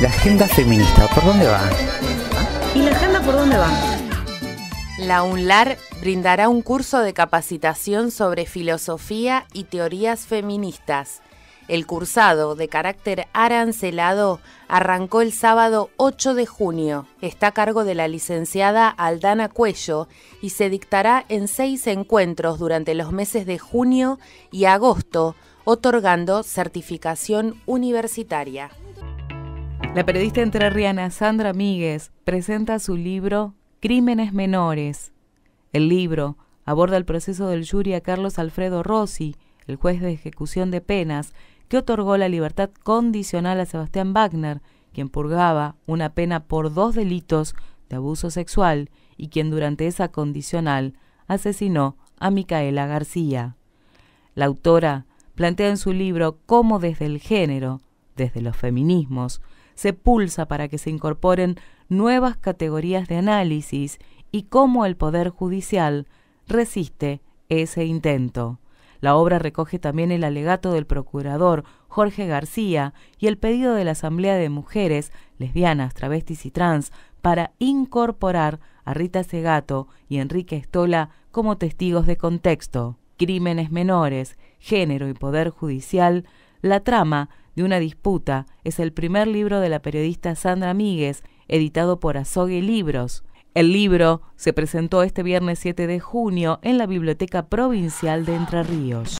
La agenda feminista, ¿por dónde va? ¿Y la agenda por dónde va? La UNLAR brindará un curso de capacitación sobre filosofía y teorías feministas. El cursado de carácter arancelado arrancó el sábado 8 de junio. Está a cargo de la licenciada Aldana Cuello y se dictará en seis encuentros durante los meses de junio y agosto, otorgando certificación universitaria. La periodista entrerriana Sandra Míguez presenta su libro Crímenes Menores. El libro aborda el proceso del jury a Carlos Alfredo Rossi, el juez de ejecución de penas, que otorgó la libertad condicional a Sebastián Wagner, quien purgaba una pena por dos delitos de abuso sexual y quien durante esa condicional asesinó a Micaela García. La autora plantea en su libro cómo desde el género, desde los feminismos, se pulsa para que se incorporen nuevas categorías de análisis y cómo el Poder Judicial resiste ese intento. La obra recoge también el alegato del procurador Jorge García y el pedido de la Asamblea de Mujeres, Lesbianas, Travestis y Trans para incorporar a Rita Segato y Enrique Estola como testigos de contexto. Crímenes menores, género y poder judicial, la trama una disputa es el primer libro de la periodista Sandra Míguez, editado por Azogue Libros. El libro se presentó este viernes 7 de junio en la Biblioteca Provincial de Entre Ríos.